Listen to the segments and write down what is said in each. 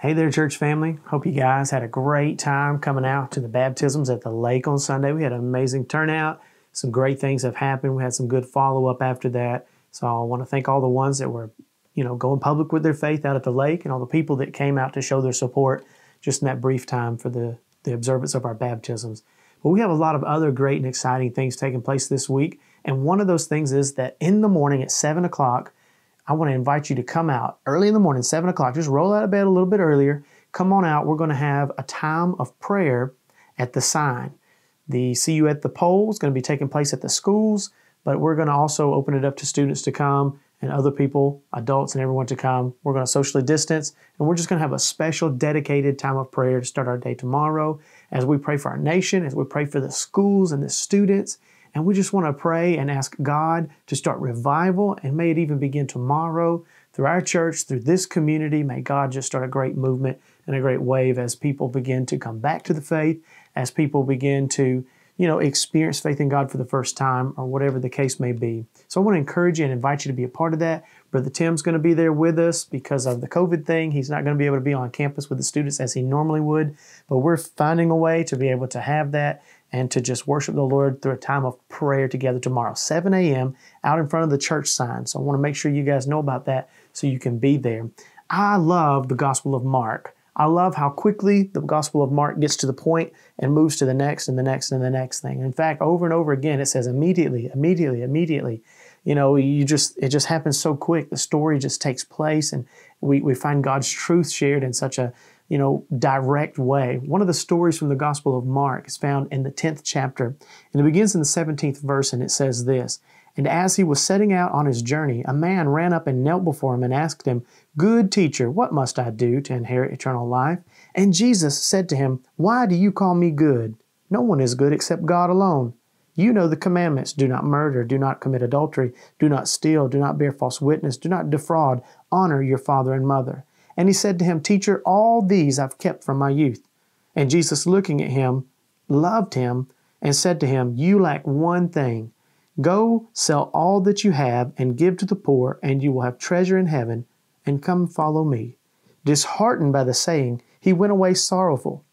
Hey there, church family. Hope you guys had a great time coming out to the baptisms at the lake on Sunday. We had an amazing turnout. Some great things have happened. We had some good follow up after that. So I want to thank all the ones that were, you know, going public with their faith out at the lake and all the people that came out to show their support just in that brief time for the, the observance of our baptisms. But we have a lot of other great and exciting things taking place this week. And one of those things is that in the morning at 7 o'clock, I want to invite you to come out early in the morning, 7 o'clock. Just roll out of bed a little bit earlier. Come on out. We're going to have a time of prayer at the sign. The See You at the Pole is going to be taking place at the schools, but we're going to also open it up to students to come and other people, adults and everyone to come. We're going to socially distance, and we're just going to have a special dedicated time of prayer to start our day tomorrow as we pray for our nation, as we pray for the schools and the students, and we just want to pray and ask God to start revival and may it even begin tomorrow through our church, through this community. May God just start a great movement and a great wave as people begin to come back to the faith, as people begin to, you know, experience faith in God for the first time or whatever the case may be. So I want to encourage you and invite you to be a part of that. Brother Tim's going to be there with us because of the COVID thing. He's not going to be able to be on campus with the students as he normally would, but we're finding a way to be able to have that and to just worship the Lord through a time of prayer together tomorrow, 7 a.m., out in front of the church sign. So I want to make sure you guys know about that so you can be there. I love the Gospel of Mark. I love how quickly the Gospel of Mark gets to the point and moves to the next and the next and the next thing. In fact, over and over again, it says immediately, immediately, immediately. You know, you just it just happens so quick. The story just takes place, and we, we find God's truth shared in such a you know, direct way. One of the stories from the Gospel of Mark is found in the 10th chapter, and it begins in the 17th verse, and it says this And as he was setting out on his journey, a man ran up and knelt before him and asked him, Good teacher, what must I do to inherit eternal life? And Jesus said to him, Why do you call me good? No one is good except God alone. You know the commandments do not murder, do not commit adultery, do not steal, do not bear false witness, do not defraud, honor your father and mother. And he said to him, Teacher, all these I've kept from my youth. And Jesus, looking at him, loved him and said to him, You lack one thing. Go sell all that you have and give to the poor, and you will have treasure in heaven, and come follow me. Disheartened by the saying, he went away sorrowful,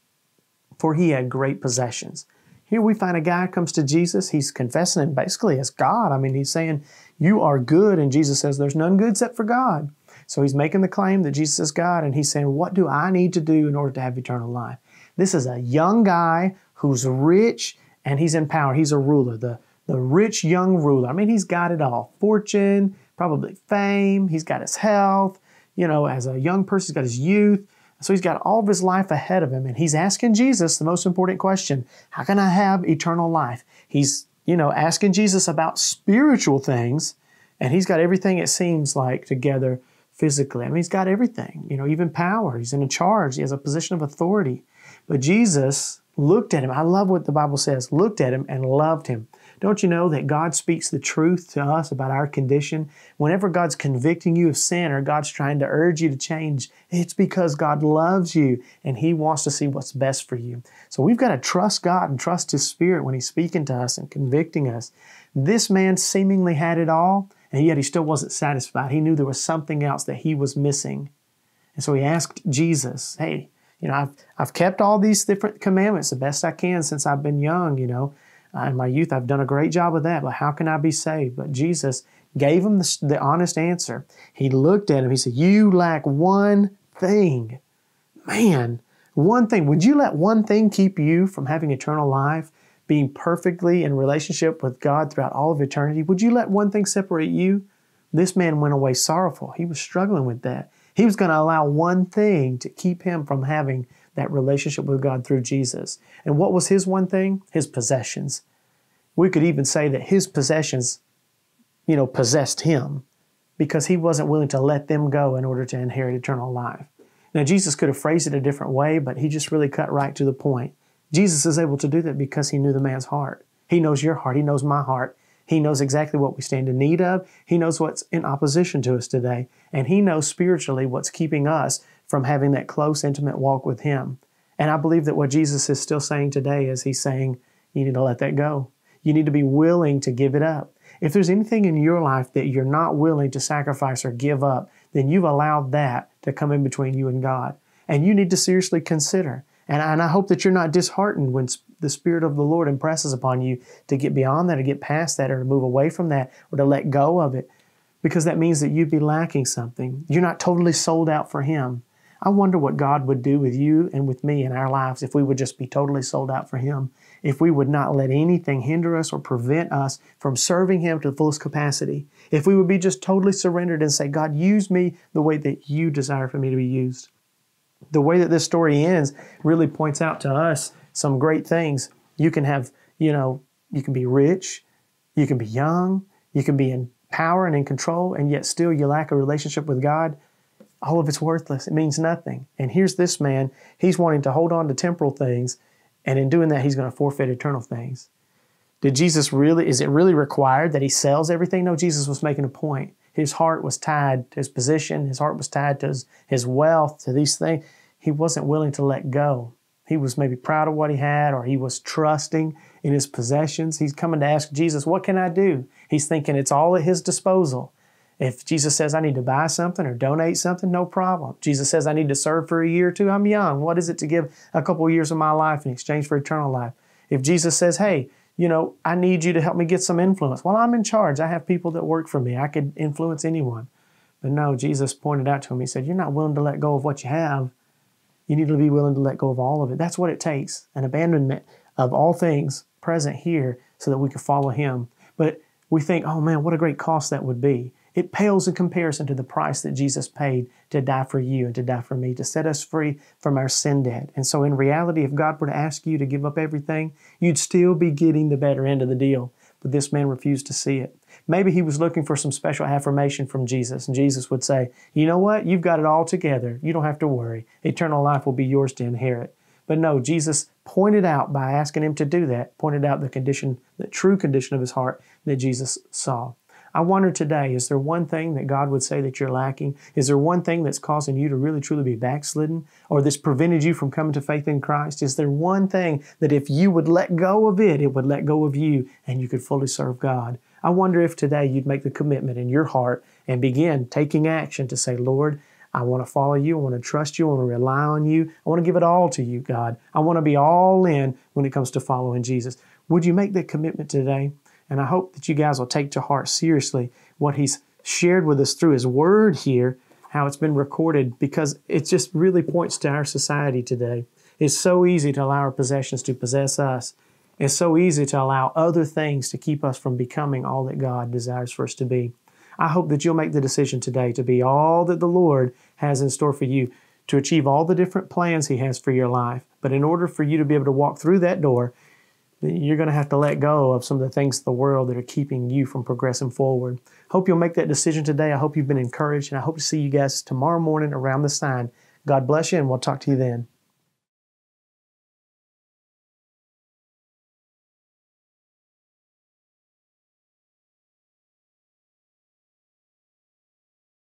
for he had great possessions. Here we find a guy comes to Jesus, he's confessing him basically as God. I mean, he's saying, You are good, and Jesus says, There's none good except for God. So he's making the claim that Jesus is God, and he's saying, What do I need to do in order to have eternal life? This is a young guy who's rich and he's in power. He's a ruler, the, the rich young ruler. I mean, he's got it all fortune, probably fame, he's got his health. You know, as a young person, he's got his youth. So he's got all of his life ahead of him, and he's asking Jesus the most important question How can I have eternal life? He's, you know, asking Jesus about spiritual things, and he's got everything, it seems like, together physically. I mean, he's got everything, you know, even power. He's in charge, he has a position of authority. But Jesus looked at him. I love what the Bible says looked at him and loved him. Don't you know that God speaks the truth to us about our condition? Whenever God's convicting you of sin or God's trying to urge you to change, it's because God loves you and He wants to see what's best for you. So we've got to trust God and trust His Spirit when He's speaking to us and convicting us. This man seemingly had it all, and yet he still wasn't satisfied. He knew there was something else that he was missing. And so he asked Jesus, Hey, you know, I've, I've kept all these different commandments the best I can since I've been young, you know. Uh, in my youth, I've done a great job of that, but how can I be saved? But Jesus gave him the, the honest answer. He looked at him. He said, You lack one thing. Man, one thing. Would you let one thing keep you from having eternal life? being perfectly in relationship with God throughout all of eternity, would you let one thing separate you? This man went away sorrowful. He was struggling with that. He was going to allow one thing to keep him from having that relationship with God through Jesus. And what was his one thing? His possessions. We could even say that his possessions, you know, possessed him because he wasn't willing to let them go in order to inherit eternal life. Now, Jesus could have phrased it a different way, but he just really cut right to the point. Jesus is able to do that because he knew the man's heart. He knows your heart. He knows my heart. He knows exactly what we stand in need of. He knows what's in opposition to us today. And he knows spiritually what's keeping us from having that close, intimate walk with him. And I believe that what Jesus is still saying today is he's saying, you need to let that go. You need to be willing to give it up. If there's anything in your life that you're not willing to sacrifice or give up, then you've allowed that to come in between you and God. And you need to seriously consider and, and I hope that you're not disheartened when the Spirit of the Lord impresses upon you to get beyond that or get past that or to move away from that or to let go of it because that means that you'd be lacking something. You're not totally sold out for Him. I wonder what God would do with you and with me in our lives if we would just be totally sold out for Him, if we would not let anything hinder us or prevent us from serving Him to the fullest capacity, if we would be just totally surrendered and say, God, use me the way that you desire for me to be used the way that this story ends really points out to us some great things. You can have, you know, you can be rich, you can be young, you can be in power and in control, and yet still you lack a relationship with God. All of it's worthless. It means nothing. And here's this man, he's wanting to hold on to temporal things, and in doing that, he's going to forfeit eternal things. Did Jesus really, is it really required that he sells everything? No, Jesus was making a point his heart was tied to his position, his heart was tied to his, his wealth, to these things. He wasn't willing to let go. He was maybe proud of what he had, or he was trusting in his possessions. He's coming to ask Jesus, What can I do? He's thinking it's all at his disposal. If Jesus says, I need to buy something or donate something, no problem. Jesus says, I need to serve for a year or two, I'm young. What is it to give a couple of years of my life in exchange for eternal life? If Jesus says, Hey, you know, I need you to help me get some influence. Well, I'm in charge. I have people that work for me. I could influence anyone. But no, Jesus pointed out to him, He said, You're not willing to let go of what you have. You need to be willing to let go of all of it. That's what it takes an abandonment of all things present here so that we can follow Him. But we think, Oh man, what a great cost that would be. It pales in comparison to the price that Jesus paid to die for you and to die for me, to set us free from our sin debt. And so, in reality, if God were to ask you to give up everything, you'd still be getting the better end of the deal. But this man refused to see it. Maybe he was looking for some special affirmation from Jesus, and Jesus would say, You know what? You've got it all together. You don't have to worry. Eternal life will be yours to inherit. But no, Jesus pointed out by asking him to do that, pointed out the condition, the true condition of his heart that Jesus saw. I wonder today is there one thing that God would say that you're lacking? Is there one thing that's causing you to really truly be backslidden or that's prevented you from coming to faith in Christ? Is there one thing that if you would let go of it, it would let go of you and you could fully serve God? I wonder if today you'd make the commitment in your heart and begin taking action to say, Lord, I want to follow you. I want to trust you. I want to rely on you. I want to give it all to you, God. I want to be all in when it comes to following Jesus. Would you make that commitment today? And I hope that you guys will take to heart seriously what he's shared with us through his word here, how it's been recorded, because it just really points to our society today. It's so easy to allow our possessions to possess us. It's so easy to allow other things to keep us from becoming all that God desires for us to be. I hope that you'll make the decision today to be all that the Lord has in store for you, to achieve all the different plans He has for your life. But in order for you to be able to walk through that door, you're going to have to let go of some of the things of the world that are keeping you from progressing forward. Hope you'll make that decision today. I hope you've been encouraged, and I hope to see you guys tomorrow morning around the sign. God bless you, and we'll talk to you then.